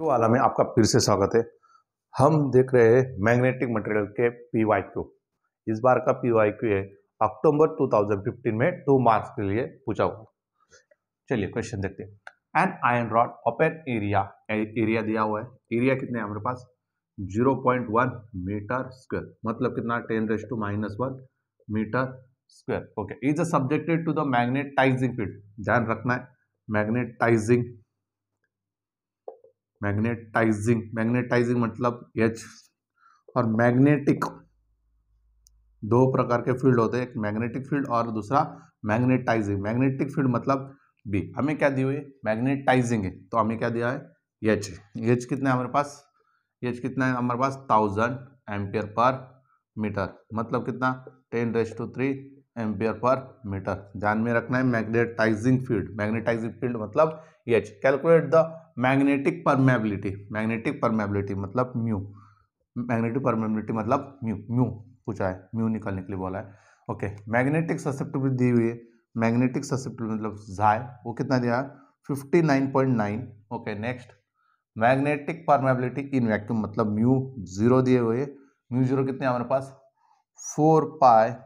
तो आला में आपका फिर से स्वागत है हम देख रहे हैं मैग्नेटिक मटेरियल के पी वाई क्यू इस बार का पी वाई क्यू है अक्टूबर 2015 में टू मार्क्स के लिए पूछा हुआ चलिए क्वेश्चन देखते हैं an iron rod open area area दिया हुआ है एरिया कितने हमारे पास 0.1 मीटर स्क्वायर मतलब कितना ten raise to minus one metre square okay is a subjected to the magnetising field ध्यान रखना है मैग्नेटाइजिंग मैग्नेटाइजिंग मैग्नेटाइजिंग मतलब एच और मैग्नेटिक दो प्रकार के फील्ड होते हैं एक मैग्नेटिक फील्ड और दूसरा मैग्नेटाइजिंग मैग्नेटिक फील्ड मतलब बी हमें क्या दी हुई है मैग्नेटाइजिंग है तो हमें क्या दिया है एच एच कितना है हमारे पास एच कितना है हमारे पास थाउजेंड एम्पियर पर मीटर मतलब कितना ten raise to three ampere per metre ध्यान में रखना है मैग्नेटाइजिंग फील्ड मैग्नेटाइजिंग फील्ड मतलब H calculate the magnetic permeability magnetic permeability मतलब म्यू मैग्नेटिक परमेबिलिटी मतलब म्यू म्यू पूछा है म्यू निकालने के लिए बोला है ओके मैग्नेटिक ससेप्टिबिलिटी दी हुई है मैग्नेटिक ससेप्टिबिलिटी मतलब जाए वो कितना दिया fifty nine point nine okay next magnetic permeability in vacuum मतलब म्यू जीरो दिए हुए म्यू जीरो कितने हमारे पास four pi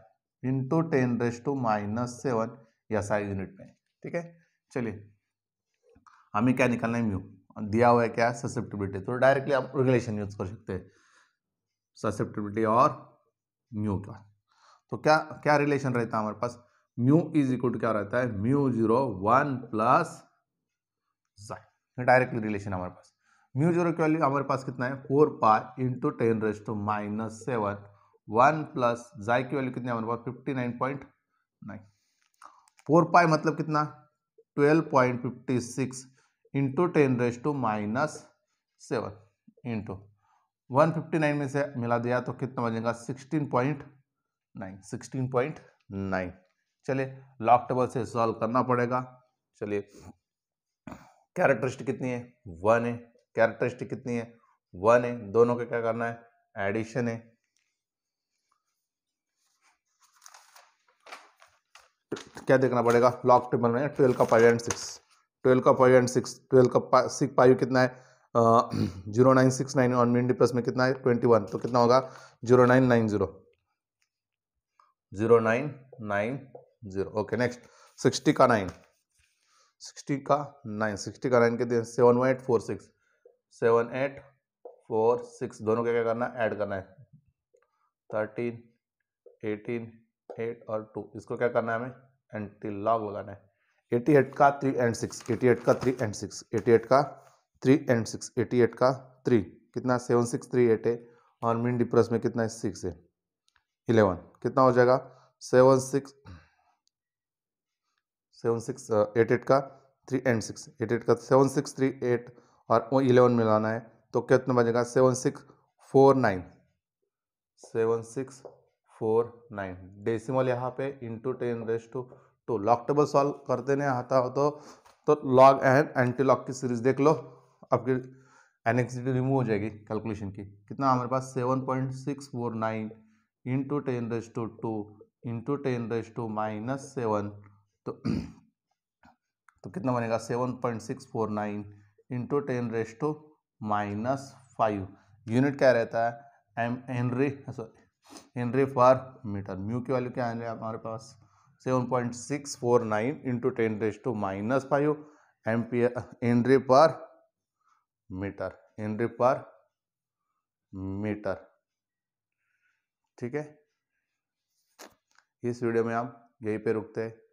into ten raise to minus seven ऐसा यूनिट में ठीक है चलिए हमें क्या निकालना है म्यू दिया हुआ है क्या ससेप्टिबिलिटी तो डायरेक्टली आप रिलेशन यूज कर सकते हैं ससेप्टिबिलिटी और म्यू का तो क्या क्या रिलेशन रहता है हमारे पास म्यू इज इक्वल टू क्या रहता है mu zero one plus directly relation हमारे पास म्यू जीरो की वैल्यू हमारे पास कितना है four pi into ten raise to minus seven one plus chi की वैल्यू कितनी हमारे पास fifty nine point nine four pi मतलब कितना twelve point fifty six into ten raise to minus seven into one fifty nine में से मिला दिया तो कितना बनेगा sixteen point nine sixteen point nine चलिए लॉक टेबल से सॉल्व करना पड़ेगा चलिए कैरेक्टरिस्टिक कितनी है वन है कैरेक्टरिस्टिक कितनी है वन है दोनों का क्या करना है एडिशन है क्या देखना पड़ेगा लॉक टेबल में ट्वेल्व का फाइव एंड सिक्स ट्वेल्व का फाइव एंड सिक्स ट्वेल्व का सिक्स फाइव कितना है zero nine six nine one मिनटी प्लस में कितना है ट्वेंटी वन तो कितना होगा zero nine nine zero zero nine nine zero okay next sixty का नाइन सिक्सटी का नाइन सिक्सटी का नाइन कितने seven one eight four six seven eight four six दोनों का क्या करना है ऐड करना है थर्टीन एटीन एट और टू इसको क्या करना है हमें एंटी लॉग लगाना है एटी एट का three and six eighty का three and six eighty का three and six eighty का थ्री कितना सेवन सिक्स थ्री एट है और मीन डिप्रेस में कितना है सिक्स है इलेवन कितना हो जाएगा seven six seven six eight eight का three and six eight eight का सेवन सिक्स थ्री एट और वो इलेवन मिलाना है तो कितना बजेगा seven six four nine seven six four nine decimal यहाँ पे into ten raise to two log table solve करते नहीं आता हो तो तो लॉग एंड एंटी लॉक की सीरीज देख लो आपकी एनेक्सिटी रिमूव हो जाएगी कैलकुलेशन की कितना हमारे पास seven point six four nine into ten raise to two into ten raise to minus seven तो तो कितना बनेगा seven point six four nine into ten raise to minus five unit क्या रहता है M henry sorry henry per metre mu की value क्या है हमारे पास seven point six four nine into ten raise to minus five MP henry per metre henry per metre ठीक है इस वीडियो में हम यहीं पे रुकते हैं